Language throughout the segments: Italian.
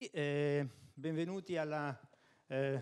Eh, benvenuti alla eh,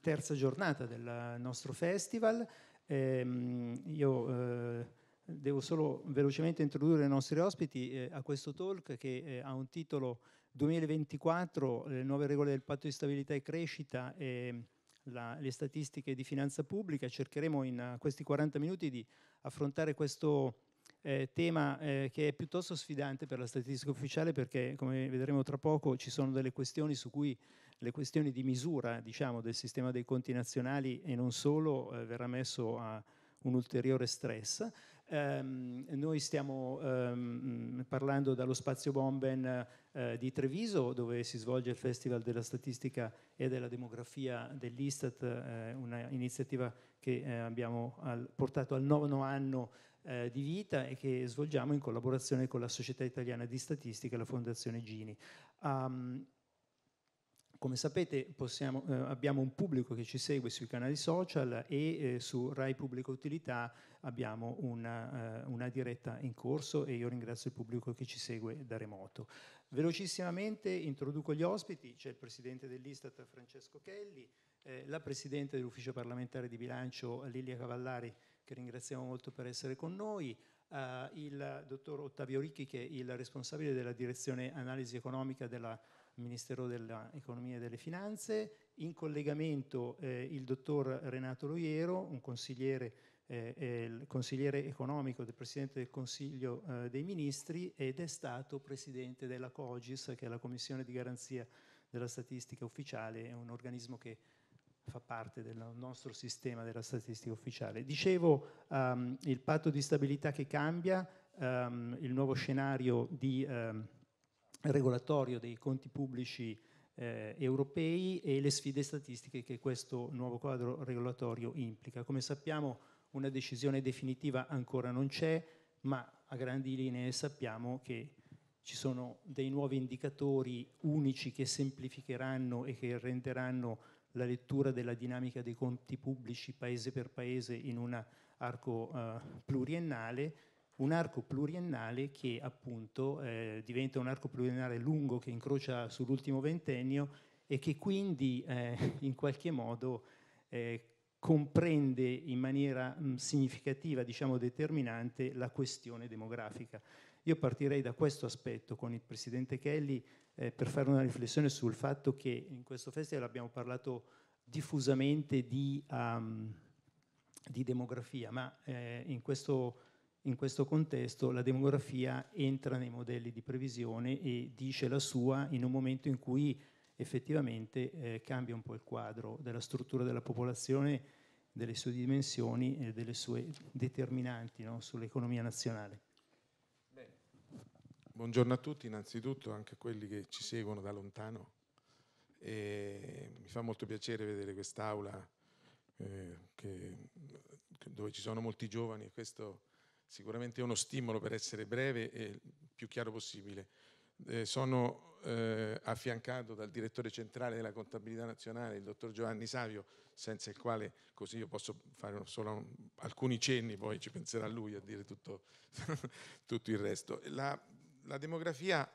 terza giornata del nostro festival. Ehm, eh, io devo solo velocemente introdurre i nostri ospiti eh, a questo talk che eh, ha un titolo 2024, le nuove regole del patto di stabilità e crescita e la, le statistiche di finanza pubblica. Cercheremo in questi 40 minuti di affrontare questo eh, tema eh, che è piuttosto sfidante per la statistica ufficiale perché, come vedremo tra poco, ci sono delle questioni su cui le questioni di misura diciamo, del sistema dei conti nazionali e non solo eh, verrà messo a un ulteriore stress. Um, noi stiamo um, parlando dallo spazio Bomben uh, di Treviso, dove si svolge il Festival della Statistica e della Demografia dell'Istat, uh, eh, un'iniziativa che uh, abbiamo al, portato al nono anno eh, di vita e che svolgiamo in collaborazione con la Società Italiana di Statistica e la Fondazione Gini. Um, come sapete possiamo, eh, abbiamo un pubblico che ci segue sui canali social e eh, su Rai Pubblica Utilità abbiamo una, eh, una, diretta in corso e io ringrazio il pubblico che ci segue da remoto. Velocissimamente introduco gli ospiti, c'è il presidente dell'Istat Francesco Kelly, eh, la presidente dell'ufficio parlamentare di bilancio Lilia Cavallari che ringraziamo molto per essere con noi, eh, il dottor Ottavio Ricchi che è il responsabile della direzione analisi economica del Ministero dell'Economia e delle Finanze, in collegamento eh, il dottor Renato Loiero, un consigliere, eh, consigliere, economico del Presidente del Consiglio eh, dei Ministri ed è stato Presidente della COGIS che è la Commissione di Garanzia della Statistica Ufficiale, è un organismo che fa parte del nostro sistema della statistica ufficiale. Dicevo um, il patto di stabilità che cambia, um, il nuovo scenario di, um, regolatorio dei conti pubblici eh, europei e le sfide statistiche che questo nuovo quadro regolatorio implica. Come sappiamo una decisione definitiva ancora non c'è, ma a grandi linee sappiamo che ci sono dei nuovi indicatori unici che semplificheranno e che renderanno la lettura della dinamica dei conti pubblici paese per paese in un arco eh, pluriennale, un arco pluriennale che appunto eh, diventa un arco pluriennale lungo che incrocia sull'ultimo ventennio e che quindi eh, in qualche modo eh, comprende in maniera mh, mm, significativa, diciamo determinante, la questione demografica. Io partirei da questo aspetto con il Presidente Kelly eh, per fare una riflessione sul fatto che in questo festival abbiamo parlato diffusamente di, um, di demografia, ma eh, in, questo, in questo contesto la demografia entra nei modelli di previsione e dice la sua in un momento in cui effettivamente eh, cambia un po' il quadro della struttura della popolazione, delle sue dimensioni e delle sue determinanti no, sull'economia nazionale. Buongiorno a tutti, innanzitutto anche a quelli che ci seguono da lontano. E mi fa molto piacere vedere quest'aula eh, dove ci sono molti giovani e questo sicuramente è uno stimolo per essere breve e il più chiaro possibile. Eh, sono eh, affiancato dal direttore centrale della contabilità nazionale, il dottor Giovanni Savio, senza il quale così io posso fare solo un, alcuni cenni, poi ci penserà lui a dire tutto, tutto il resto. La la demografia,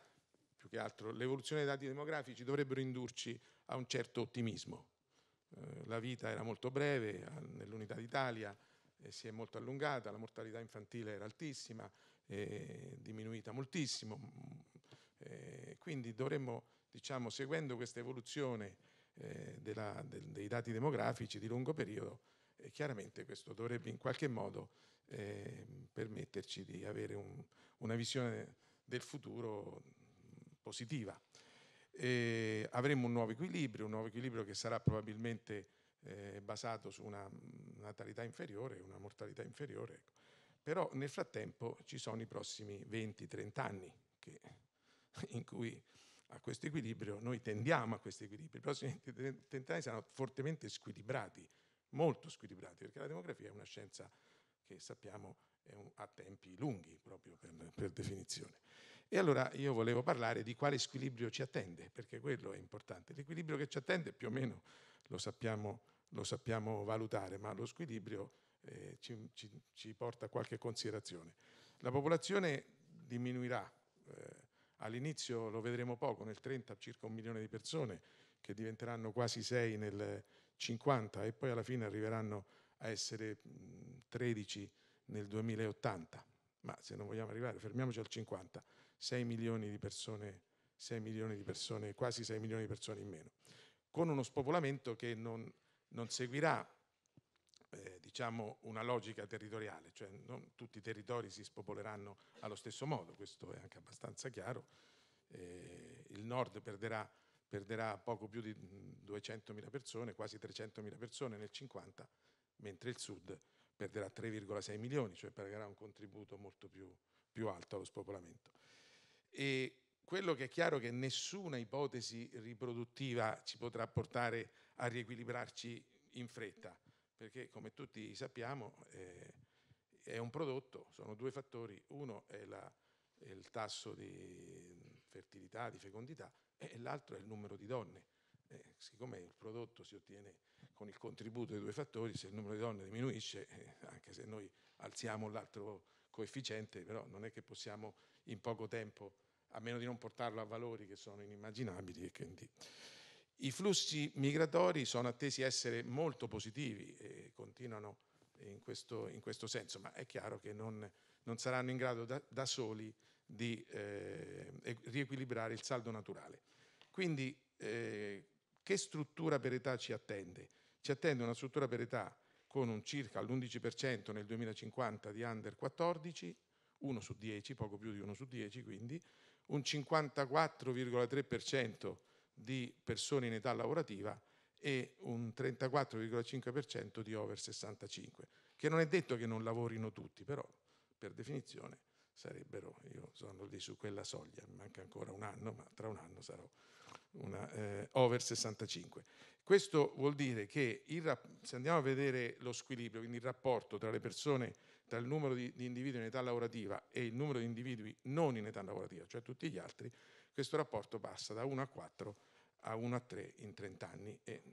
più che altro l'evoluzione dei dati demografici dovrebbero indurci a un certo ottimismo. Eh, la vita era molto breve nell'unità d'Italia, eh, si è molto allungata, la mortalità infantile era altissima, è eh, diminuita moltissimo, mm, quindi dovremmo, diciamo, seguendo questa evoluzione della, dei dati demografici di lungo periodo, chiaramente questo dovrebbe in qualche modo permetterci di avere un, una visione del futuro positiva. E avremo un nuovo equilibrio, un nuovo equilibrio che sarà probabilmente eh, basato su una natalità inferiore, una mortalità inferiore, ecco. però nel frattempo ci sono i prossimi 20-30 anni che, in cui a questo equilibrio, noi tendiamo a questo equilibrio, i prossimi 30 anni saranno fortemente squilibrati, molto squilibrati, perché la demografia è una scienza che sappiamo a tempi lunghi proprio per, per, definizione. E allora io volevo parlare di quale squilibrio ci attende, perché quello è importante. L'equilibrio che ci attende più o meno lo sappiamo, lo sappiamo valutare, ma lo squilibrio eh, ci, ci, ci, porta a qualche considerazione. La popolazione diminuirà, eh, all'inizio lo vedremo poco, nel 30 circa un milione di persone, che diventeranno quasi 6 nel 50 e poi alla fine arriveranno a essere 13 nel 2080, ma se non vogliamo arrivare, fermiamoci al 50, 6 milioni di persone, 6 milioni di persone quasi 6 milioni di persone in meno, con uno spopolamento che non, non seguirà eh, diciamo una logica territoriale, cioè non tutti i territori si spopoleranno allo stesso modo, questo è anche abbastanza chiaro, eh, il nord perderà, perderà, poco più di 200.000 mm, persone, quasi 300.000 persone nel 50, mentre il sud perderà 3,6 milioni, cioè pagherà un contributo molto più, più alto allo spopolamento. E quello che è chiaro è che nessuna ipotesi riproduttiva ci potrà portare a riequilibrarci in fretta, perché come tutti sappiamo eh, è un prodotto, sono due fattori, uno è, la, è il tasso di fertilità, di fecondità e l'altro è il numero di donne eh, siccome il prodotto si ottiene con il contributo dei due fattori, se il numero di donne diminuisce, eh, anche se noi alziamo l'altro coefficiente, però non è che possiamo in poco tempo, a meno di non portarlo a valori che sono inimmaginabili e quindi... I flussi migratori sono attesi essere molto positivi e continuano in questo, in questo senso, ma è chiaro che non, non saranno in grado da, da soli di eh, riequilibrare il saldo naturale. Quindi eh, che struttura per età ci attende? Ci attende una struttura per età con un circa l'11% nel 2050 di under 14, 1 su 10, poco più di 1 su 10 quindi, un 54,3% di persone in età lavorativa e un 34,5% di over 65, che non è detto che non lavorino tutti, però per definizione sarebbero, io sono lì su quella soglia, mi manca ancora un anno, ma tra un anno sarò una eh, over 65. Questo vuol dire che il, se andiamo a vedere lo squilibrio, quindi il rapporto tra le persone, tra il numero di, di individui in età lavorativa e il numero di individui non in età lavorativa, cioè tutti gli altri, questo rapporto passa da 1 a 4 a 1 a 3 in 30 anni e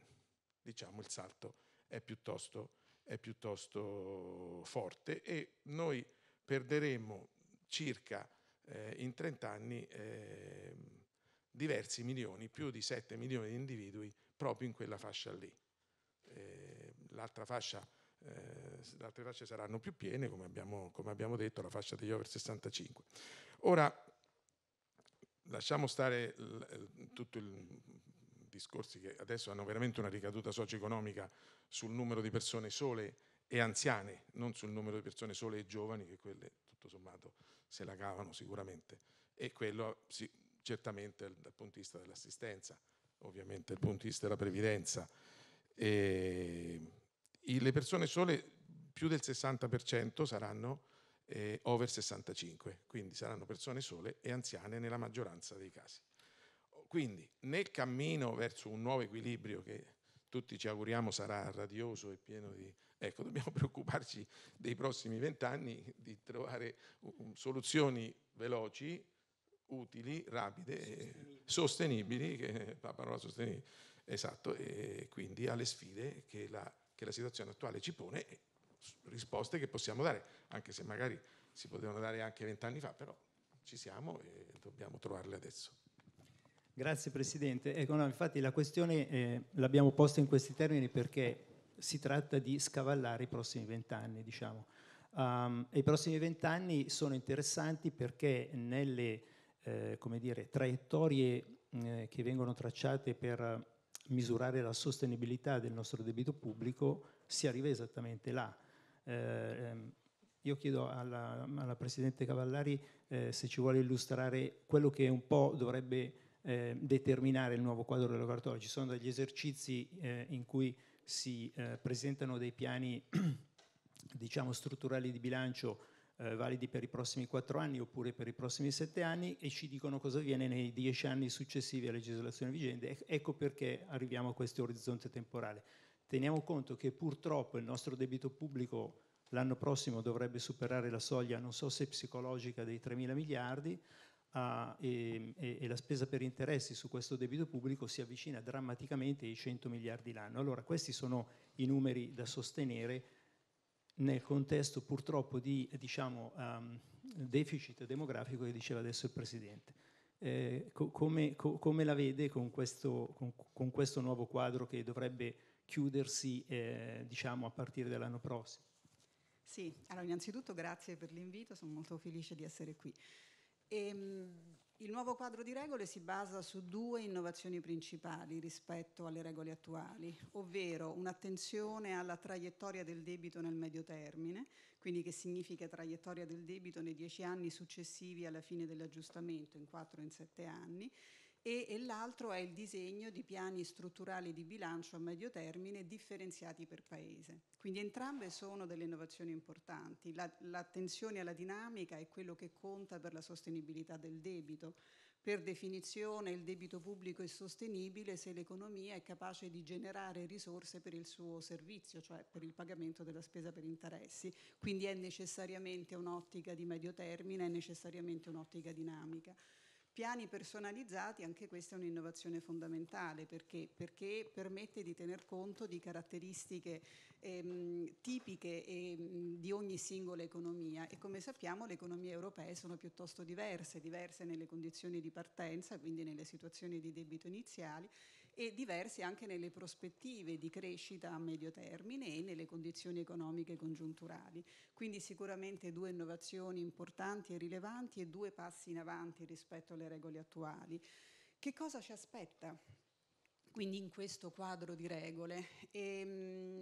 diciamo il salto è piuttosto, è piuttosto forte e noi perderemo circa eh, in 30 anni eh, diversi milioni, più di 7 milioni di individui proprio in quella fascia lì. Eh, l'altra fascia, eh, le altre fasce saranno più piene, come abbiamo, come abbiamo detto, la fascia degli over 65. Ora, lasciamo stare tutto il discorsi che adesso hanno veramente una ricaduta socio-economica sul numero di persone sole e anziane, non sul numero di persone sole e giovani, che quelle tutto sommato se la cavano sicuramente e quello sì, certamente dal punto di vista dell'assistenza, ovviamente dal punto di vista della previdenza. E, le persone sole più del 60% saranno eh, over 65, quindi saranno persone sole e anziane nella maggioranza dei casi. Quindi nel cammino verso un nuovo equilibrio che tutti ci auguriamo sarà radioso e pieno di Ecco, dobbiamo preoccuparci dei prossimi vent'anni di trovare soluzioni veloci, utili, rapide, sostenibili, sostenibili che, la parola sostenibile, esatto, e quindi alle sfide che la, che la situazione attuale ci pone e risposte che possiamo dare, anche se magari si potevano dare anche vent'anni fa, però ci siamo e dobbiamo trovarle adesso. Grazie Presidente. Ecco, no, infatti la questione eh, l'abbiamo posta in questi termini perché si tratta di scavallare i prossimi vent'anni, diciamo. Um, I prossimi vent'anni sono interessanti perché nelle eh, dire, traiettorie eh, che vengono tracciate per misurare la sostenibilità del nostro debito pubblico si arriva esattamente là. Eh, ehm, io chiedo alla, alla Presidente Cavallari eh, se ci vuole illustrare quello che un po' dovrebbe eh, determinare il nuovo quadro regolatorio. Ci sono degli esercizi eh, in cui si eh, presentano dei piani diciamo, strutturali di bilancio eh, validi per i prossimi quattro anni oppure per i prossimi sette anni e ci dicono cosa avviene nei dieci anni successivi alla legislazione vigente. Ecco perché arriviamo a questo orizzonte temporale. Teniamo conto che purtroppo il nostro debito pubblico l'anno prossimo dovrebbe superare la soglia, non so se psicologica, dei 3 mila miliardi, a, e, e, la spesa per interessi su questo debito pubblico si avvicina drammaticamente ai 100 miliardi l'anno. Allora questi sono i numeri da sostenere nel contesto purtroppo di diciamo, um, deficit demografico che diceva adesso il Presidente. Eh, co- come, co- come, la vede con questo, con, con questo, nuovo quadro che dovrebbe chiudersi eh, diciamo, a partire dall'anno prossimo? Sì, allora innanzitutto grazie per l'invito, sono molto felice di essere qui. E, ehm, il nuovo quadro di regole si basa su due innovazioni principali rispetto alle regole attuali, ovvero un'attenzione alla traiettoria del debito nel medio termine, quindi che significa traiettoria del debito nei dieci anni successivi alla fine dell'aggiustamento, in quattro o in sette anni, e, e l'altro è il disegno di piani strutturali di bilancio a medio termine differenziati per paese. Quindi entrambe sono delle innovazioni importanti, l'attenzione alla dinamica è quello che conta per la sostenibilità del debito, per definizione il debito pubblico è sostenibile se l'economia è capace di generare risorse per il suo servizio, cioè per il pagamento della spesa per interessi, quindi è necessariamente un'ottica di medio termine, è necessariamente un'ottica dinamica. Piani personalizzati, anche questa è un'innovazione fondamentale perché, perché, permette di tener conto di caratteristiche ehm, tipiche ehm, di ogni singola economia e come sappiamo le economie europee sono piuttosto diverse, diverse nelle condizioni di partenza, quindi nelle situazioni di debito iniziali e diversi anche nelle prospettive di crescita a medio termine e nelle condizioni economiche congiunturali. Quindi sicuramente due innovazioni importanti e rilevanti e due passi in avanti rispetto alle regole attuali. Che cosa ci aspetta? Quindi in questo quadro di regole. E, ehm,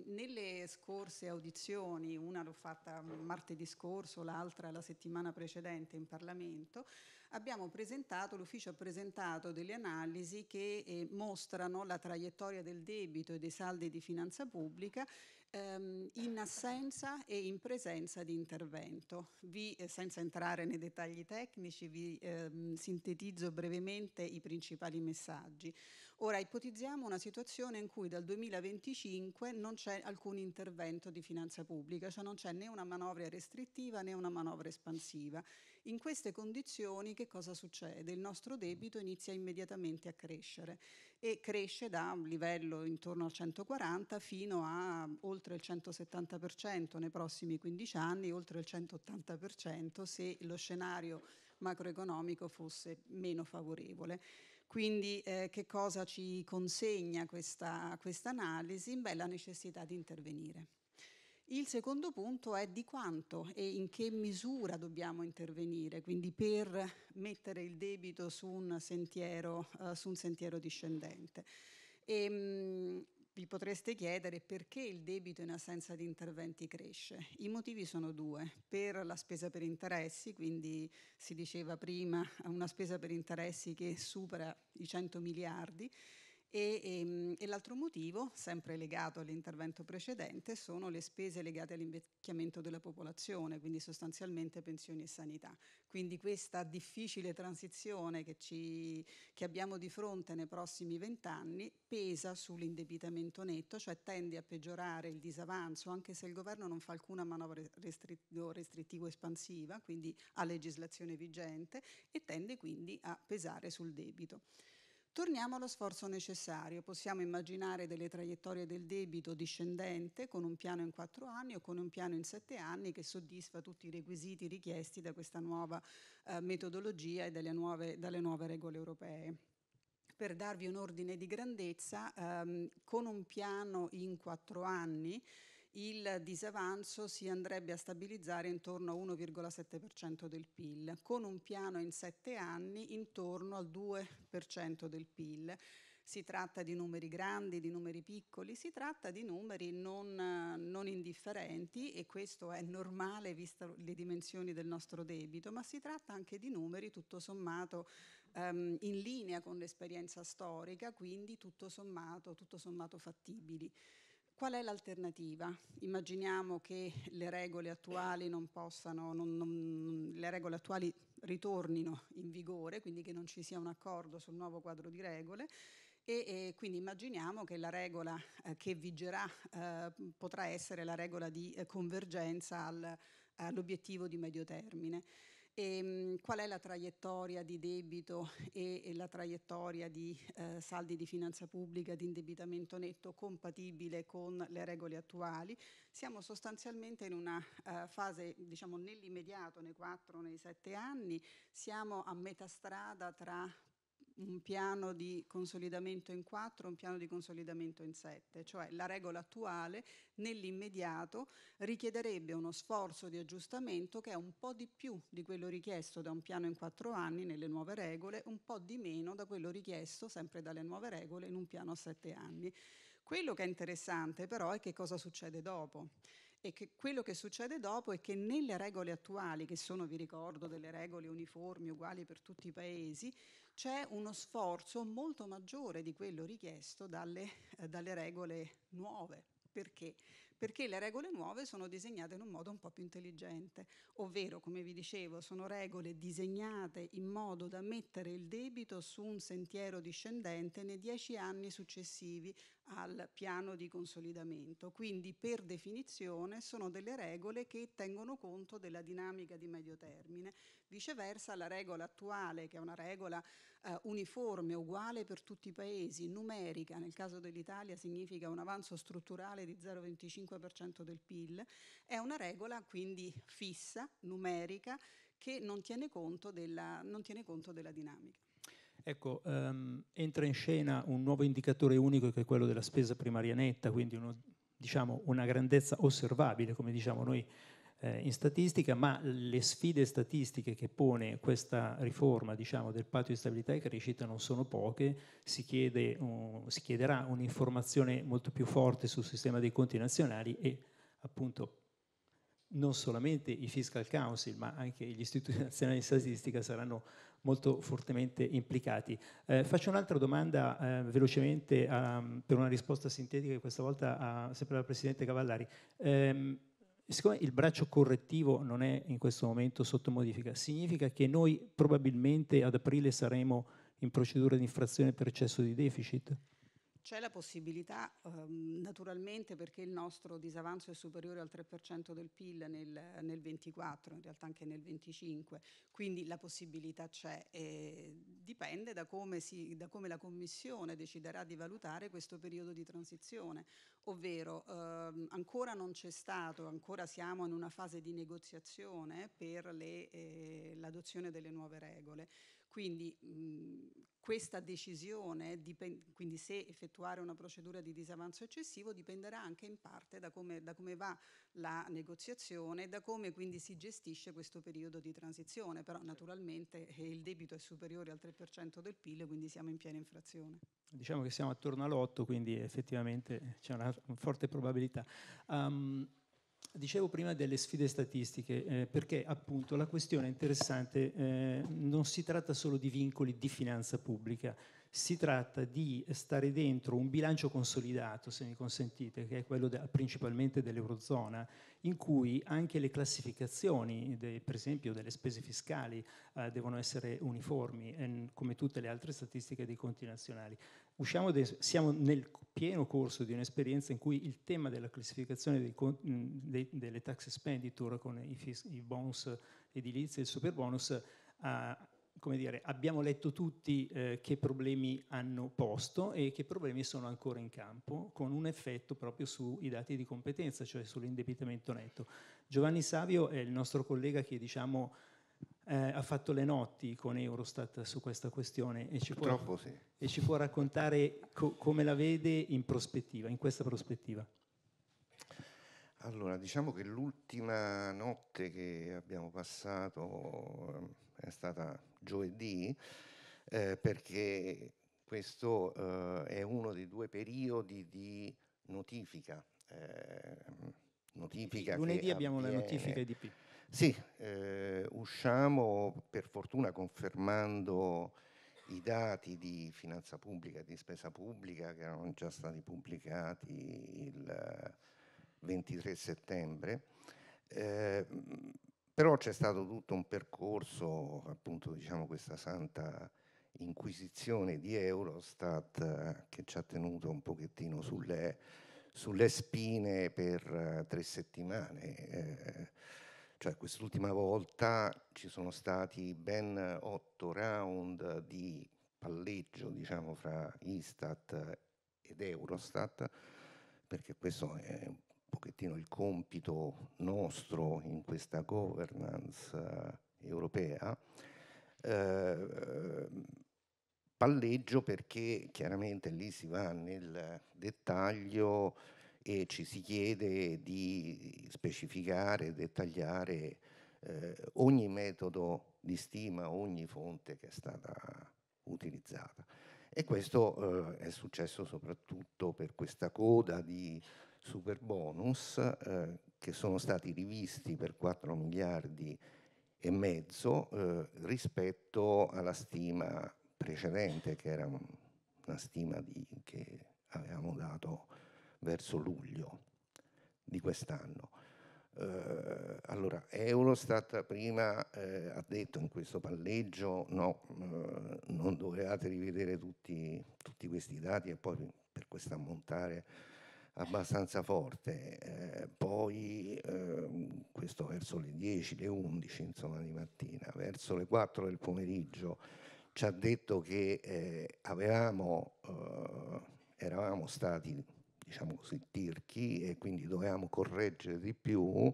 mh, nelle scorse audizioni, una l'ho fatta martedì scorso, l'altra la settimana precedente in Parlamento, abbiamo presentato, l'ufficio ha presentato delle analisi che eh, mostrano la traiettoria del debito e dei saldi di finanza pubblica ehm, in assenza e in presenza di intervento. Vi, eh, senza entrare nei dettagli tecnici, vi ehm, sintetizzo brevemente i principali messaggi. Ora, ipotizziamo una situazione in cui dal 2025 non c'è alcun intervento di finanza pubblica, cioè non c'è né una manovra restrittiva né una manovra espansiva in queste condizioni che cosa succede? Il nostro debito inizia immediatamente a crescere e cresce da un livello intorno al 140 fino a oltre il 170% nei prossimi 15 anni, oltre il 180% se lo scenario macroeconomico fosse meno favorevole. Quindi eh, che cosa ci consegna questa quest analisi? Beh, la necessità di intervenire. Il secondo punto è di quanto e in che misura dobbiamo intervenire, quindi per mettere il debito su un sentiero, uh, su un sentiero discendente. E, ehm, mh, vi potreste chiedere perché il debito in assenza di interventi cresce. I motivi sono due, per la spesa per interessi, quindi si diceva prima una spesa per interessi che supera i 100 miliardi, e, e, ehm, e l'altro motivo, sempre legato all'intervento precedente, sono le spese legate all'invecchiamento della popolazione, quindi sostanzialmente pensioni e sanità. Quindi questa difficile transizione che, ci, che abbiamo di fronte nei prossimi vent'anni pesa sull'indebitamento netto, cioè tende a peggiorare il disavanzo, anche se il governo non fa alcuna manovra restrittiva o espansiva quindi a legislazione vigente, e tende quindi a pesare sul debito. Torniamo allo sforzo necessario, possiamo immaginare delle traiettorie del debito discendente con un piano in quattro anni o con un piano in sette anni che soddisfa tutti i requisiti richiesti da questa nuova eh, metodologia e nuove, dalle nuove regole europee. Per darvi un ordine di grandezza, ehm, con un piano in quattro anni il disavanzo si andrebbe a stabilizzare intorno a 1,7% del PIL, con un piano in sette anni intorno al 2% del PIL. Si tratta di numeri grandi, di numeri piccoli, si tratta di numeri non, non indifferenti e questo è normale vista le dimensioni del nostro debito, ma si tratta anche di numeri tutto sommato um, in linea con l'esperienza storica, quindi tutto sommato, tutto sommato fattibili. Qual è l'alternativa? Immaginiamo che le regole attuali non possano, non, non, le regole attuali ritornino in vigore, quindi che non ci sia un accordo sul nuovo quadro di regole. E, e quindi immaginiamo che la regola eh, che vigerà eh, potrà essere la regola di eh, convergenza al, all'obiettivo di medio termine. E, ehm, qual è la traiettoria di debito e, e la traiettoria di eh, saldi di finanza pubblica, di indebitamento netto compatibile con le regole attuali? Siamo sostanzialmente in una eh, fase, diciamo, nell'immediato, nei 4, nei 7 anni, siamo a metà strada tra un piano di consolidamento in quattro, un piano di consolidamento in sette, cioè la regola attuale nell'immediato richiederebbe uno sforzo di aggiustamento che è un po' di più di quello richiesto da un piano in quattro anni nelle nuove regole, un po' di meno da quello richiesto sempre dalle nuove regole in un piano a sette anni. Quello che è interessante però è che cosa succede dopo e che quello che succede dopo è che nelle regole attuali, che sono vi ricordo delle regole uniformi uguali per tutti i paesi, c'è uno sforzo molto maggiore di quello richiesto dalle, eh, dalle regole nuove. Perché? Perché le regole nuove sono disegnate in un modo un po' più intelligente, ovvero, come vi dicevo, sono regole disegnate in modo da mettere il debito su un sentiero discendente nei dieci anni successivi al piano di consolidamento. Quindi per definizione sono delle regole che tengono conto della dinamica di medio termine. Viceversa la regola attuale, che è una regola eh, uniforme, uguale per tutti i paesi, numerica, nel caso dell'Italia significa un avanzo strutturale di 0,25% del PIL, è una regola quindi fissa, numerica, che non tiene conto della, non tiene conto della dinamica. Ecco, um, entra in scena un nuovo indicatore unico che è quello della spesa primaria netta, quindi uno, diciamo, una grandezza osservabile, come diciamo noi eh, in statistica, ma le sfide statistiche che pone questa riforma diciamo, del patto di stabilità e crescita non sono poche, si, chiede, um, si chiederà un'informazione molto più forte sul sistema dei conti nazionali e appunto non solamente i fiscal council ma anche gli istituti nazionali di statistica saranno molto fortemente implicati. Eh, faccio un'altra domanda eh, velocemente um, per una risposta sintetica questa volta a, sempre alla Presidente Cavallari. Eh, siccome il braccio correttivo non è in questo momento sotto modifica, significa che noi probabilmente ad aprile saremo in procedura di infrazione per eccesso di deficit? C'è la possibilità, ehm, naturalmente perché il nostro disavanzo è superiore al 3% del PIL nel, nel 24, in realtà anche nel 25, quindi la possibilità c'è, dipende da come, si, da come, la Commissione deciderà di valutare questo periodo di transizione, ovvero ehm, ancora non c'è stato, ancora siamo in una fase di negoziazione per eh, l'adozione eh, delle nuove regole. Quindi mh, mhmm, questa decisione, quindi se effettuare una procedura di disavanzo eccessivo, dipenderà anche in parte da come, da come va la negoziazione, e da come quindi si gestisce questo periodo di transizione, però naturalmente eh, il debito è superiore al 3% del PIL, quindi siamo in piena infrazione. Diciamo che siamo attorno all'8, quindi effettivamente c'è una forte probabilità. Um, Dicevo prima delle sfide statistiche, eh, perché appunto la questione è interessante, eh, non si tratta solo di vincoli di finanza pubblica, si tratta di stare dentro un bilancio consolidato, se mi consentite, che è quello de principalmente dell'Eurozona, in cui anche le classificazioni, per esempio, delle spese fiscali eh, devono essere uniformi, eh, come tutte le altre statistiche dei conti nazionali. siamo nel pieno corso di un'esperienza in cui il tema della classificazione dei, de delle tax expenditure con i, i bonus edilizi e il super bonus ha come dire, abbiamo letto tutti eh, che problemi hanno posto e che problemi sono ancora in campo, con un effetto proprio sui dati di competenza, cioè sull'indebitamento netto. Giovanni Savio è il nostro collega che diciamo, eh, ha fatto le notti con Eurostat su questa questione e ci può, sì. e ci può raccontare co come la vede in prospettiva, in questa prospettiva. Allora, diciamo che l'ultima notte che abbiamo passato ehm, è stata giovedì, eh, perché questo eh, è uno dei due periodi di notifica. Eh, notifica Lunedì abbiamo avviene... notifiche di IDP. Sì, eh, usciamo per fortuna confermando i dati di finanza pubblica e di spesa pubblica che erano già stati pubblicati il 23 settembre. Eh, però c'è stato tutto un percorso, appunto diciamo questa santa inquisizione di Eurostat eh, che ci ha tenuto un pochettino sulle, sulle spine per eh, tre settimane. Eh, cioè quest'ultima volta ci sono stati ben otto round di palleggio diciamo, fra Istat ed Eurostat, perché questo è un pochettino il compito nostro in questa governance eh, europea, eh, palleggio perché chiaramente lì si va nel dettaglio e ci si chiede di specificare, dettagliare eh, ogni metodo di stima, ogni fonte che è stata utilizzata. E questo eh, è successo soprattutto per questa coda di super bonus eh, che sono stati rivisti per 4 miliardi e mezzo eh, rispetto alla stima precedente che era una stima di, che avevamo dato verso luglio di quest'anno. Eh, allora, Eurostat prima eh, ha detto in questo palleggio no, eh, non dovevate rivedere tutti, tutti questi dati e poi per questo ammontare abbastanza forte, eh, poi eh, questo verso le 10, le 11 insomma di mattina, verso le 4 del pomeriggio ci ha detto che eh, avevamo, eh, eravamo stati diciamo così tirchi e quindi dovevamo correggere di più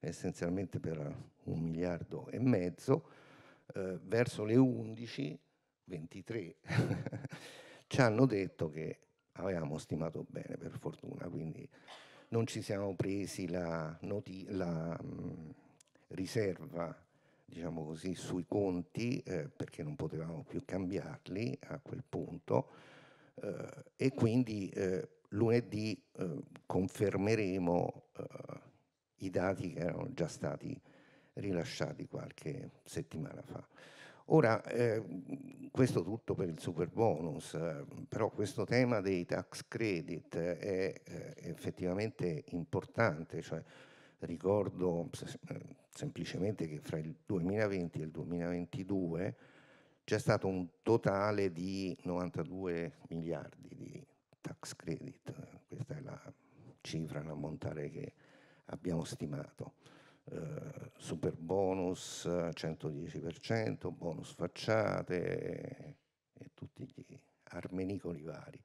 essenzialmente per un miliardo e mezzo, eh, verso le 11, 23 ci hanno detto che avevamo stimato bene per fortuna, quindi non ci siamo presi la, noti- la mh, mm, riserva diciamo così, sui conti eh, perché non potevamo più cambiarli a quel punto eh, e quindi eh, lunedì eh, confermeremo eh, i dati che erano già stati rilasciati qualche settimana fa. Ora, eh, questo tutto per il super bonus, eh, però questo tema dei tax credit è eh, effettivamente importante, cioè, ricordo semplicemente che fra il 2020 e il 2022 c'è stato un totale di 92 miliardi di tax credit, eh, questa è la cifra, l'ammontare che abbiamo stimato. Eh, super bonus 110%, bonus facciate e, e tutti gli armenicoli vari.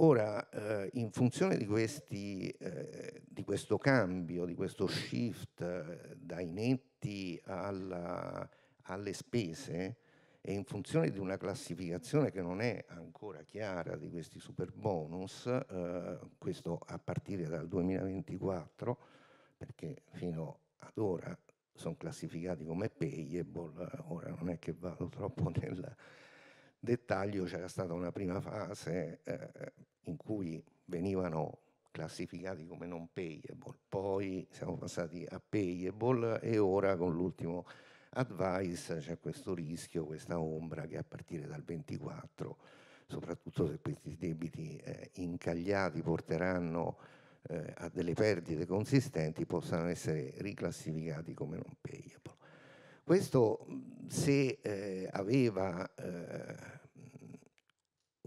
Ora, eh, in funzione di, questi, eh, di, questo cambio, di questo shift eh, dai netti alla, alle spese, e in funzione di una classificazione che non è ancora chiara di questi super bonus, eh, questo a partire dal 2024, perché fino ad ora sono classificati come payable, boh, ora non è che vado troppo nel dettaglio, c'era stata una prima fase eh, in cui venivano classificati come non payable, boh. poi siamo passati a payable boh, e ora con l'ultimo advice c'è questo rischio, questa ombra che a partire dal 24, soprattutto se questi debiti eh, incagliati porteranno eh, ha delle perdite consistenti possano essere riclassificati come non payable. Questo se eh, aveva eh,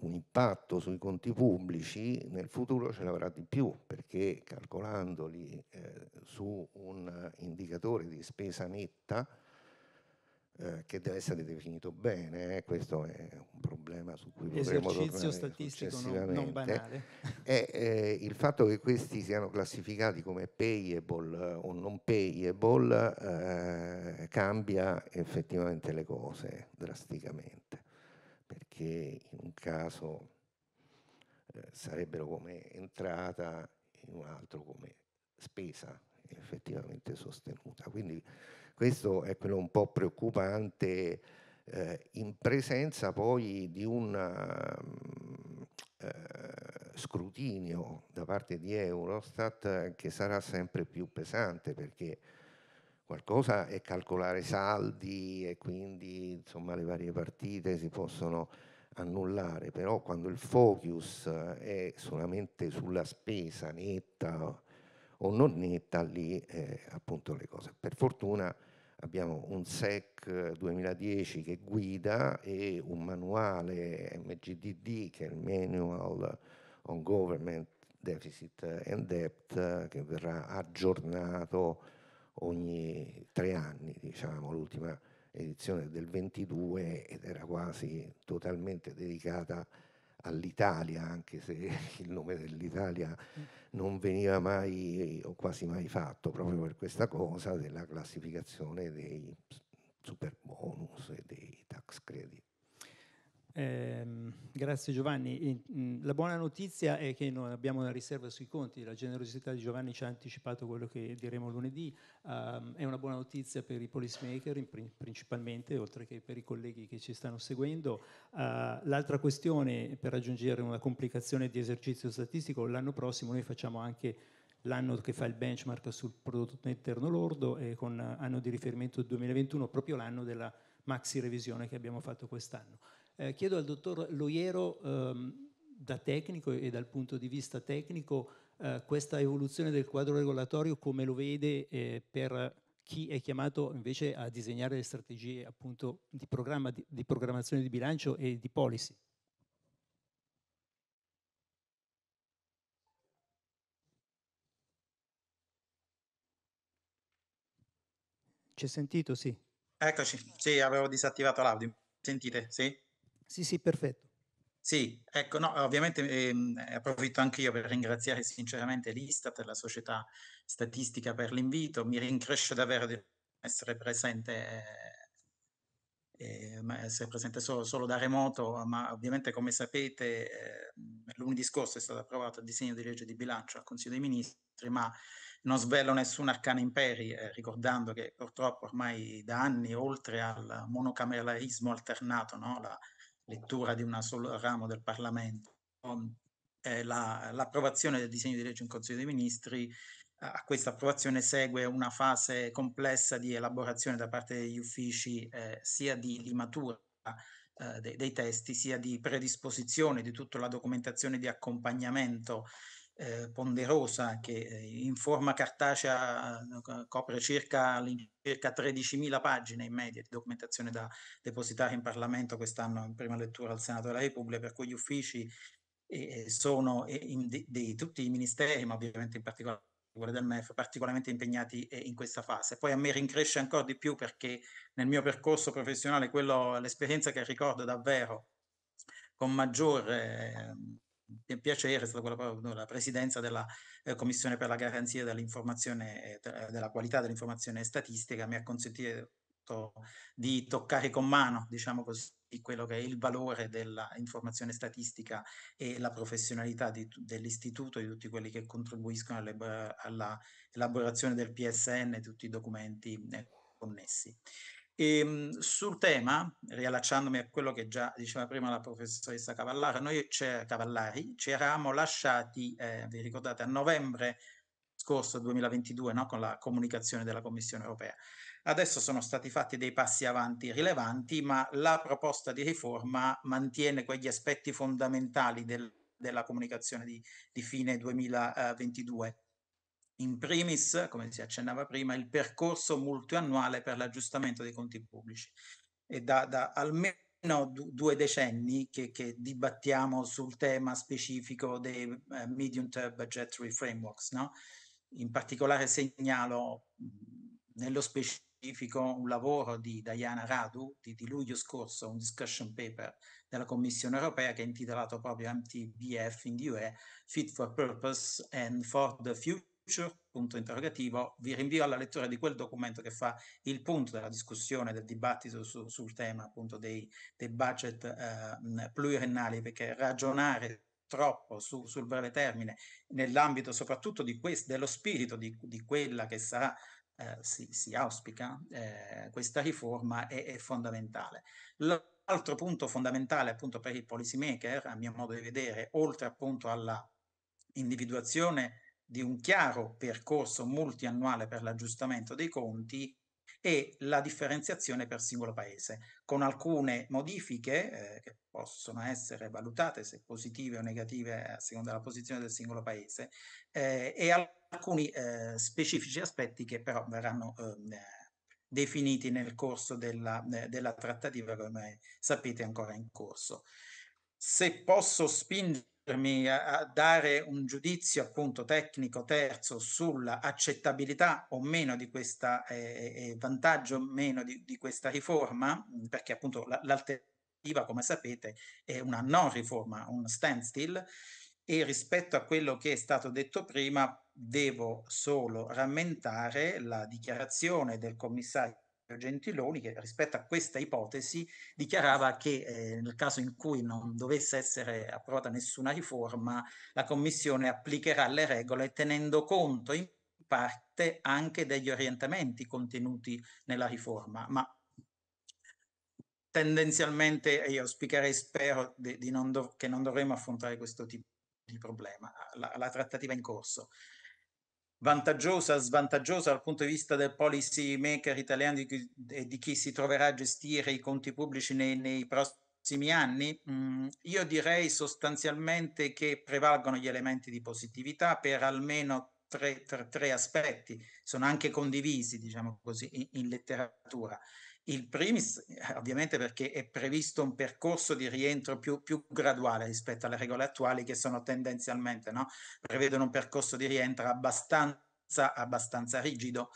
un impatto sui conti pubblici, nel futuro ce l'avrà di più, perché calcolandoli eh, su un indicatore di spesa netta, eh, che deve essere definito bene, eh, questo è un problema su cui potremo tornare statistico non, non banale. è eh, il fatto che questi siano classificati come payable eh, o non payable eh, cambia effettivamente le cose drasticamente, perché in un caso sarebbero come entrata, in un altro come spesa effettivamente sostenuta. Quindi questo è quello un po' preoccupante eh, in presenza poi di un eh, scrutinio da parte di Eurostat che sarà sempre più pesante perché qualcosa è calcolare saldi e quindi insomma, le varie partite si possono annullare, però quando il focus è solamente sulla spesa netta o non netta, lì eh, appunto le cose. Per fortuna abbiamo un SEC 2010 che guida e un manuale MGDD che è il Manual on Government Deficit and Debt che verrà aggiornato ogni tre anni, diciamo, l'ultima edizione del 22 ed era quasi totalmente dedicata a all'Italia, anche se il nome dell'Italia mm. non veniva mai o quasi mai fatto proprio per questa cosa della classificazione dei super bonus e dei tax credit. Eh, grazie Giovanni. Mm, la buona notizia è che non abbiamo una riserva sui conti, la generosità di Giovanni ci ha anticipato quello che diremo lunedì, eh, è una buona notizia per i policymaker principalmente, oltre che per i colleghi che ci stanno seguendo. Eh, l'altra questione per raggiungere una complicazione di esercizio statistico, l'anno prossimo noi facciamo anche l'anno che fa il benchmark sul prodotto interno lordo e eh, con anno di riferimento 2021, proprio l'anno della maxi revisione che abbiamo fatto quest'anno. Eh, chiedo al dottor Loiero, ehm, da tecnico e dal punto di vista tecnico, eh, questa evoluzione del quadro regolatorio come lo vede eh, per chi è chiamato invece a disegnare le strategie appunto di, programma, di, di programmazione di bilancio e di policy? Ci è sentito? Sì. Eccoci, sì, avevo disattivato l'audio. Sentite, sì? Sì, sì, perfetto. Sì, ecco, no, ovviamente ehm, eh, approfitto anche io per ringraziare sinceramente l'Istat e la società statistica per l'invito. Mi rincresce davvero di essere presente, eh, eh, essere presente solo, solo, da remoto, ma ovviamente come sapete eh, lunedì scorso è stato approvato il disegno di legge di bilancio al Consiglio dei Ministri, ma non svelo nessun arcano imperi, eh, ricordando che purtroppo ormai da anni, oltre al monocameralismo alternato, no, la, lettura di un solo ramo del Parlamento, eh, la, l'approvazione del disegno di legge in Consiglio dei Ministri, eh, a questa approvazione segue una fase complessa di elaborazione da parte degli uffici eh, sia di limatura eh, dei, dei testi, sia di predisposizione di tutta la documentazione di accompagnamento eh, ponderosa che eh, in forma cartacea eh, copre circa, circa 13.000 pagine in media di documentazione da depositare in Parlamento quest'anno in prima lettura al Senato della Repubblica, per cui gli uffici eh, sono eh, in, di, di, tutti i ministeri, ma ovviamente in particolare del MEF particolarmente impegnati in questa fase. Poi a me rincresce ancora di più perché nel mio percorso professionale quello, l'esperienza che ricordo davvero con maggior eh, piacere, è stata quella proprio presidenza della eh, Commissione per la garanzia dell'informazione, e eh, della qualità dell'informazione statistica, mi ha consentito di toccare con mano, diciamo così, quello che è il valore dell'informazione statistica e la professionalità dell'istituto e di tutti quelli che contribuiscono all'elaborazione del PSN e tutti i documenti eh, connessi. E, ehm, sul tema, riallacciandomi a quello che già diceva prima la professoressa Cavallara, noi Cavallari ci eravamo lasciati, eh, vi ricordate, a novembre scorso 2022 no? con la comunicazione della Commissione europea. Adesso sono stati fatti dei passi avanti rilevanti, ma la proposta di riforma mantiene quegli aspetti fondamentali del, della comunicazione di, di fine 2022 in primis, come si accennava prima, il percorso multiannuale per l'aggiustamento dei conti pubblici. E da, da almeno due decenni che, che, dibattiamo sul tema specifico dei eh, medium term budgetary frameworks. No? In particolare segnalo nello specifico un lavoro di Diana Radu di, di luglio scorso, un discussion paper della Commissione europea che è intitolato proprio MTBF in the UE, Fit for Purpose and for the Future future? Punto interrogativo. Vi rinvio alla lettura di quel documento che fa il punto della discussione, del dibattito su, sul tema appunto dei, dei budget eh, pluriennali, perché ragionare troppo su, sul breve termine, nell'ambito soprattutto di quest, dello spirito di, di, quella che sarà, eh, si, si, auspica, eh, questa riforma è, è fondamentale. L'altro punto fondamentale appunto per il maker, a mio modo di vedere, oltre appunto alla individuazione di un chiaro percorso multiannuale per l'aggiustamento dei conti e la differenziazione per singolo paese, con alcune modifiche eh, che possono essere valutate se positive o negative a seconda della posizione del singolo paese eh, e alcuni eh, specifici aspetti che però verranno ehm, definiti nel corso della, eh, della trattativa, come sapete, ancora in corso. Se posso spingere permettermi a dare un giudizio appunto tecnico terzo sulla accettabilità o meno di questa eh, eh, eh vantaggio o meno di, di, questa riforma, perché appunto l'alternativa, come sapete, è una non riforma, un standstill. E rispetto a quello che è stato detto prima, devo solo rammentare la dichiarazione del commissario Gentiloni che rispetto a questa ipotesi dichiarava che eh, nel caso in cui non dovesse essere approvata nessuna riforma, la Commissione applicherà le regole tenendo conto in parte anche degli orientamenti contenuti nella riforma, ma tendenzialmente io auspicherei, spero, di, di non che non dovremo affrontare questo tipo di problema, la, la trattativa in corso vantaggiosa, svantaggiosa dal punto di vista del policy maker italiano e di, di chi si troverà a gestire i conti pubblici nei, nei prossimi anni? Mm, io direi sostanzialmente che prevalgono gli elementi di positività per almeno tre, tre, tre aspetti, sono anche condivisi, diciamo così, in, in letteratura. Il primis, eh, ovviamente, perché è previsto un percorso di rientro più, più graduale rispetto alle regole attuali, che sono tendenzialmente, no? prevedono un percorso di rientro abbastanza, abbastanza rigido.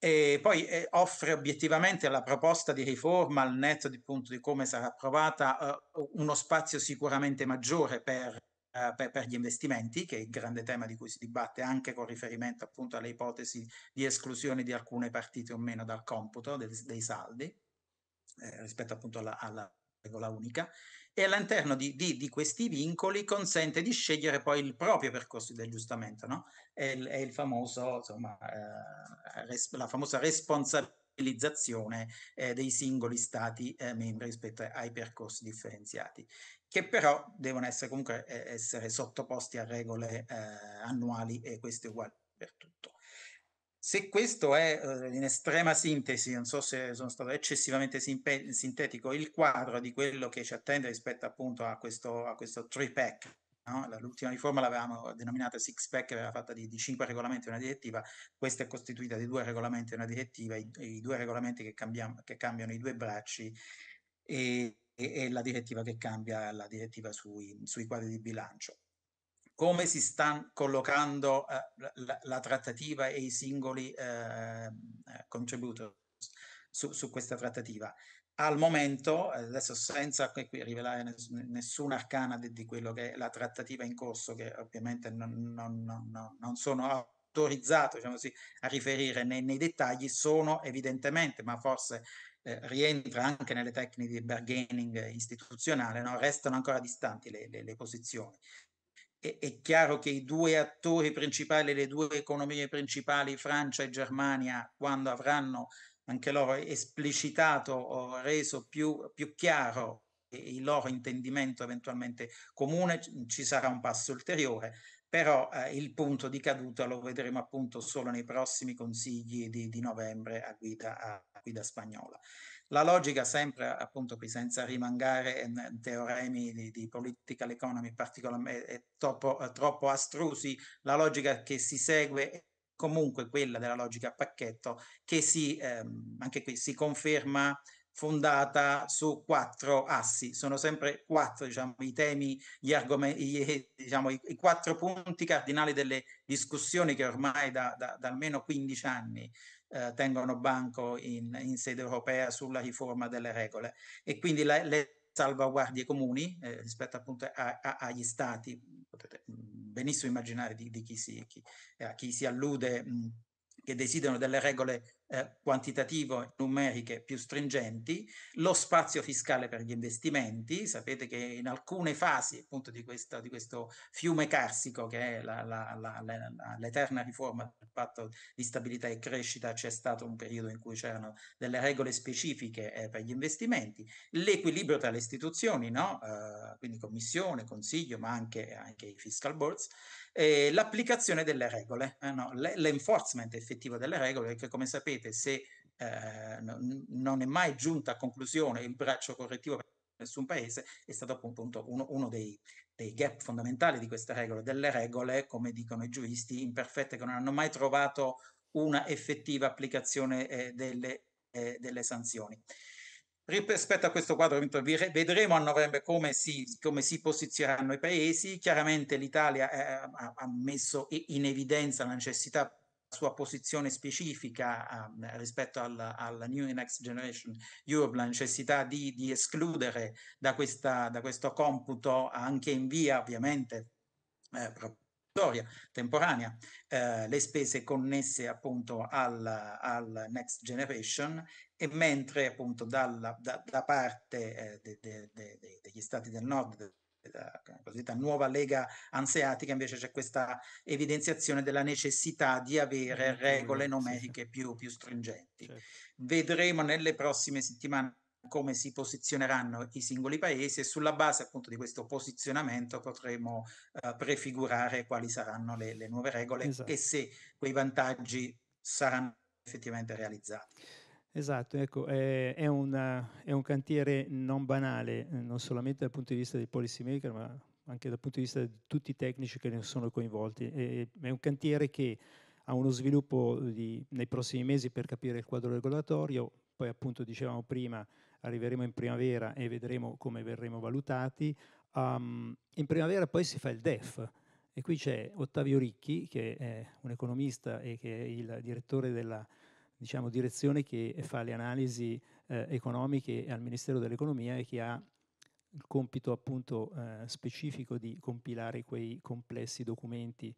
E poi eh, offre obiettivamente la proposta di riforma, al netto di, appunto, di come sarà approvata, eh, uno spazio sicuramente maggiore per eh, per, per, gli investimenti, che è il grande tema di cui si dibatte anche con riferimento appunto alle ipotesi di esclusione di alcune partite o meno dal computo del, dei saldi, eh, rispetto appunto alla, alla regola unica e all'interno di, di, di, questi vincoli consente di scegliere poi il proprio percorso di aggiustamento, no? È, è il famoso, insomma, eh, res, la famosa responsabilizzazione eh, dei singoli stati eh, membri rispetto ai percorsi differenziati che però devono essere comunque essere sottoposti a regole eh, annuali e questo è uguale per tutto. Se questo è eh, in estrema sintesi, non so se sono stato eccessivamente simpe- sintetico, il quadro di quello che ci attende rispetto appunto a questo, a questo three-pack No? L'ultima riforma l'avevamo denominata six pack, era fatta di, di, cinque regolamenti e una direttiva, questa è costituita di due regolamenti e una direttiva, i, i due regolamenti che, cambiamo, che, cambiano i due bracci e, e, la direttiva che cambia la direttiva sui, sui quadri di bilancio. Come si sta collocando eh, la, la, trattativa e i singoli eh, eh contributori su, su, questa trattativa? Al momento, adesso senza rivelare nessuna arcana di, di, quello che è la trattativa in corso, che ovviamente non, non, non, non sono autorizzato diciamo così, a riferire nei, nei, dettagli sono evidentemente, ma forse eh, rientra anche nelle tecniche di bargaining istituzionale, no? restano ancora distanti le, le, le posizioni. E, è chiaro che i due attori principali, le due economie principali, Francia e Germania, quando avranno anche loro esplicitato o reso più, più chiaro il loro intendimento eventualmente comune, ci sarà un passo ulteriore però eh, il punto di caduta lo vedremo appunto solo nei prossimi consigli di, di novembre a guida, a guida, spagnola. La logica sempre appunto qui senza rimangare in teoremi di, di political economy particolarmente troppo, eh, troppo astrusi, la logica che si segue è comunque quella della logica a pacchetto che si, ehm, anche qui si conferma fondata su quattro assi. Sono sempre quattro diciamo, i temi, gli argomenti, gli, eh, diciamo, i, i, quattro punti cardinali delle discussioni che ormai da, da, da almeno 15 anni eh, tengono banco in, in, sede europea sulla riforma delle regole. E quindi la, le salvaguardie comuni eh, rispetto appunto a, a, agli stati, potete mm, benissimo immaginare di, di chi, si, chi, eh, chi si allude. Mh, mm, che desiderano delle regole eh, quantitativo e numeriche più stringenti, lo spazio fiscale per gli investimenti, sapete che in alcune fasi appunto di, questa, di questo fiume carsico che è la, la, la, l'eterna riforma del patto di stabilità e crescita c'è stato un periodo in cui c'erano delle regole specifiche eh, per gli investimenti, l'equilibrio tra le istituzioni, no? eh, quindi commissione, consiglio, ma anche, anche i fiscal boards, eh, l'applicazione delle regole, eh, no, l'enforcement effettivo delle regole, che come sapete se eh, non è mai giunta a conclusione il braccio correttivo per nessun paese, è stato appunto uno, uno dei, dei, gap fondamentali di queste regole, delle regole, come dicono i giuristi, imperfette, che non hanno mai trovato una effettiva applicazione eh, delle, eh, delle sanzioni. Rispetto a questo quadro, vedremo a novembre come si, come si posizioneranno i paesi. Chiaramente l'Italia eh, ha messo in evidenza la necessità sua posizione specifica um, rispetto alla, alla New Next Generation Europe, la necessità di, di escludere da, questa, da questo computo anche in via ovviamente eh, storia temporanea, eh, le spese connesse appunto al, al, Next Generation e mentre appunto dalla, da, da parte eh, de, de, de, degli stati del nord la cosiddetta nuova lega anseatica, invece c'è questa evidenziazione della necessità di avere regole numeriche più, più stringenti. Certo. Vedremo nelle prossime settimane come si posizioneranno i singoli paesi e sulla base appunto di questo posizionamento potremo eh, prefigurare quali saranno le, le nuove regole esatto. e se quei vantaggi saranno effettivamente realizzati. Esatto, ecco, è, è, una, è un cantiere non banale, non solamente dal punto di vista dei policy maker, ma anche dal punto di vista di tutti i tecnici che ne sono coinvolti. È, un cantiere che ha uno sviluppo di, nei prossimi mesi per capire il quadro regolatorio, poi appunto dicevamo prima arriveremo in primavera e vedremo come verremo valutati. Um, in primavera poi si fa il DEF e qui c'è Ottavio Ricchi, che è un economista e che è il direttore della diciamo, direzione che fa le analisi eh, economiche al Ministero dell'Economia e che ha il compito appunto eh, specifico di compilare quei complessi documenti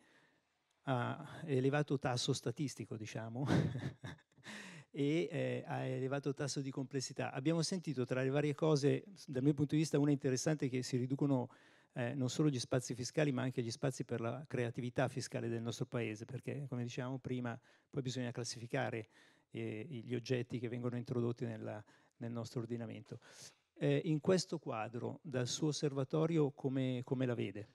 a elevato tasso statistico, diciamo, e eh, a elevato tasso di complessità. Abbiamo sentito tra le varie cose, dal mio punto di vista una interessante è che si riducono eh, non solo gli spazi fiscali ma anche gli spazi per la creatività fiscale del nostro paese, perché come dicevamo prima poi bisogna classificare eh, gli oggetti che vengono introdotti nella, nel nostro ordinamento. Eh, in questo quadro, dal suo osservatorio, come, come la vede?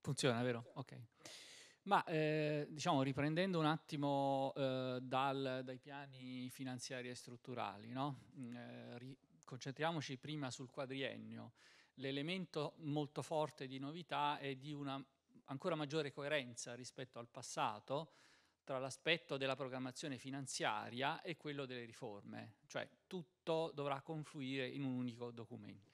Funziona, vero? Ok. Ma eh, diciamo riprendendo un attimo eh, dal, dai piani finanziari e strutturali, no? Mm, eh, concentriamoci prima sul quadriennio. L'elemento molto forte di novità è di una ancora maggiore coerenza rispetto al passato tra l'aspetto della programmazione finanziaria e quello delle riforme, cioè tutto dovrà confluire in un unico documento.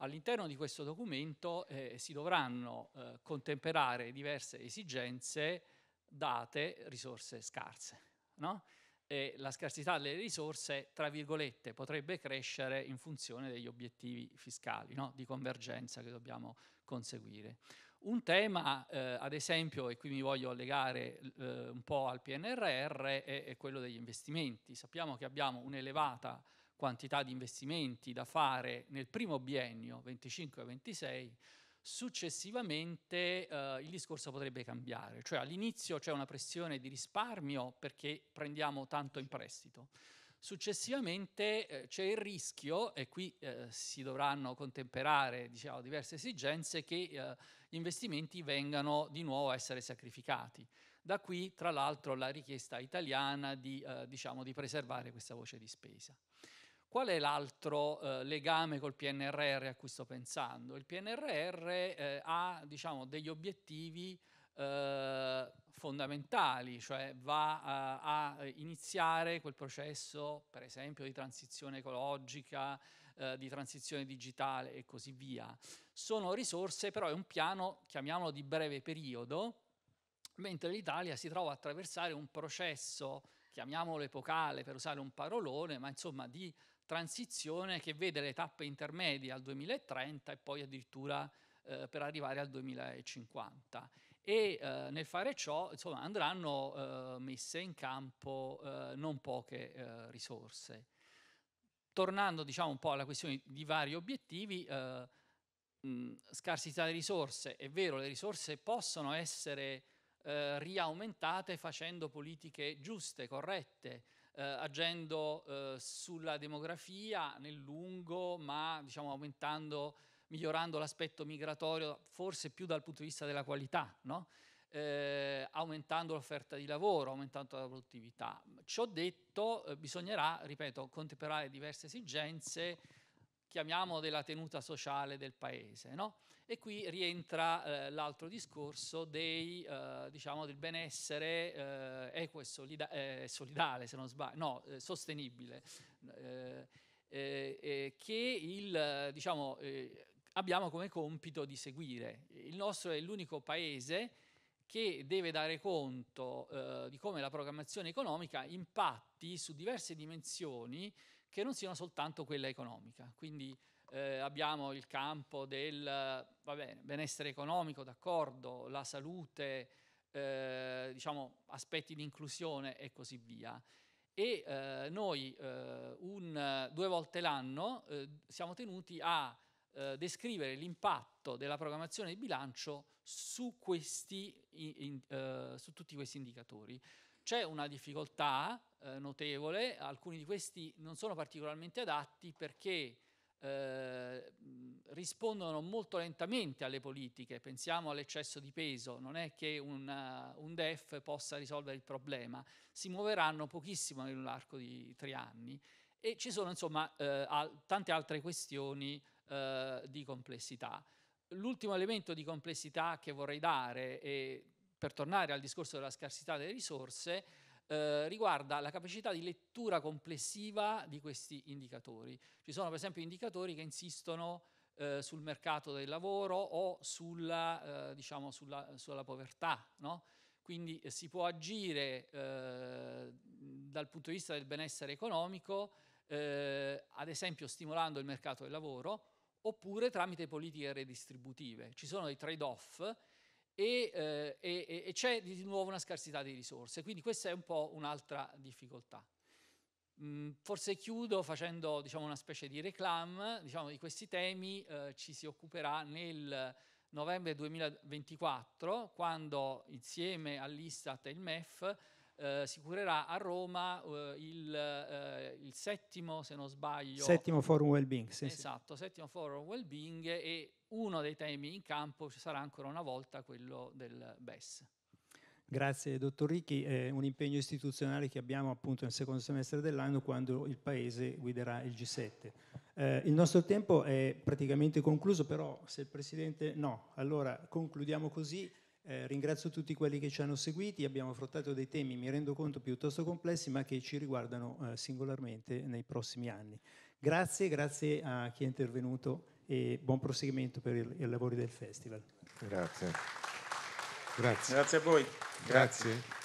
All'interno di questo documento eh, si dovranno eh, contemperare diverse esigenze date risorse scarse. No? E la scarsità delle risorse, tra virgolette, potrebbe crescere in funzione degli obiettivi fiscali no? di convergenza che dobbiamo conseguire. Un tema, eh, ad esempio, e qui mi voglio legare eh, un po' al PNRR, è, è, quello degli investimenti. Sappiamo che abbiamo un'elevata quantità di investimenti da fare nel primo biennio 25-26, successivamente eh, il discorso potrebbe cambiare, cioè all'inizio c'è una pressione di risparmio perché prendiamo tanto in prestito. Successivamente eh, c'è il rischio, e qui eh, si dovranno contemperare diciamo, diverse esigenze, che eh, gli investimenti vengano di nuovo a essere sacrificati. Da qui, tra l'altro, la richiesta italiana di, eh, diciamo, di preservare questa voce di spesa. Qual è l'altro eh, legame col PNRR a cui sto pensando? Il PNRR eh, ha diciamo, degli obiettivi eh, fondamentali, cioè va a, eh, a, iniziare quel processo, per esempio, di transizione ecologica, eh, di transizione digitale e così via. Sono risorse, però è un piano, chiamiamolo di breve periodo, mentre l'Italia si trova a attraversare un processo, chiamiamolo epocale per usare un parolone, ma insomma di transizione che vede le tappe intermedie al 2030 e poi addirittura eh, per arrivare al 2050. E eh, nel fare ciò insomma, andranno eh, messe in campo eh, non poche eh, risorse. Tornando diciamo, un po' alla questione di vari obiettivi, eh, mh, scarsità di risorse, è vero, le risorse possono essere riaumentate facendo politiche giuste, corrette, eh, agendo eh, sulla demografia nel lungo, ma diciamo, aumentando, migliorando l'aspetto migratorio, forse più dal punto di vista della qualità, no? eh, aumentando l'offerta di lavoro, aumentando la produttività. Ciò detto, eh, bisognerà, ripeto, contemperare diverse esigenze, chiamiamo della tenuta sociale del paese. No? E qui rientra eh, l'altro discorso dei, eh, diciamo, del benessere eh, equo e solida- eh, solidale, se non sbaglio, no, eh, sostenibile, che il, diciamo, abbiamo come compito di seguire. Il nostro è l'unico paese che deve dare conto eh, di come la programmazione economica impatti su diverse dimensioni che non siano soltanto quella economica. Quindi eh, abbiamo il campo del bene, benessere economico, d'accordo, la salute, eh, diciamo, aspetti di inclusione e così via. E eh, noi eh, un, due volte l'anno eh, siamo tenuti a eh, descrivere l'impatto della programmazione di bilancio su, questi, in, in, su tutti questi indicatori. C'è una difficoltà notevole, alcuni di questi non sono particolarmente adatti perché eh, rispondono molto lentamente alle politiche, pensiamo all'eccesso di peso, non è che una, un DEF possa risolvere il problema, si muoveranno pochissimo nell'arco di tre anni e ci sono insomma eh, al, tante altre questioni eh, di complessità. L'ultimo elemento di complessità che vorrei dare, è, per tornare al discorso della scarsità delle risorse, eh, riguarda la capacità di lettura complessiva di questi indicatori. Ci sono per esempio indicatori che insistono eh, sul mercato del lavoro o sulla, eh, diciamo sulla, sulla povertà, no? quindi eh, si può agire eh, dal punto di vista del benessere economico, ad esempio stimolando il mercato del lavoro, oppure tramite politiche redistributive. Ci sono dei trade-off e, eh, e, e c'è di nuovo una scarsità di risorse, quindi questa è un po' un'altra difficoltà. Mm, forse chiudo facendo diciamo, una specie di reclam, diciamo, di questi temi eh, ci si occuperà nel novembre 2024, quando insieme all'Istat e il MEF eh, si curerà a Roma eh, il, eh, il, settimo, se non sbaglio... Settimo forum well-being, sì. Esatto, sì. settimo forum well-being e uno dei temi in campo ci sarà ancora una volta quello del BES. Grazie dottor Ricchi, è un impegno istituzionale che abbiamo appunto nel secondo semestre dell'anno quando il Paese guiderà il G7. Eh, il nostro tempo è praticamente concluso, però se il Presidente no, allora concludiamo così. Eh, ringrazio tutti quelli che ci hanno seguiti, abbiamo affrontato dei temi, mi rendo conto, piuttosto complessi, ma che ci riguardano eh, singolarmente nei prossimi anni. Grazie, grazie a chi è intervenuto e buon proseguimento per i lavori del Festival. Grazie. Grazie. Grazie a voi. Grazie. grazie.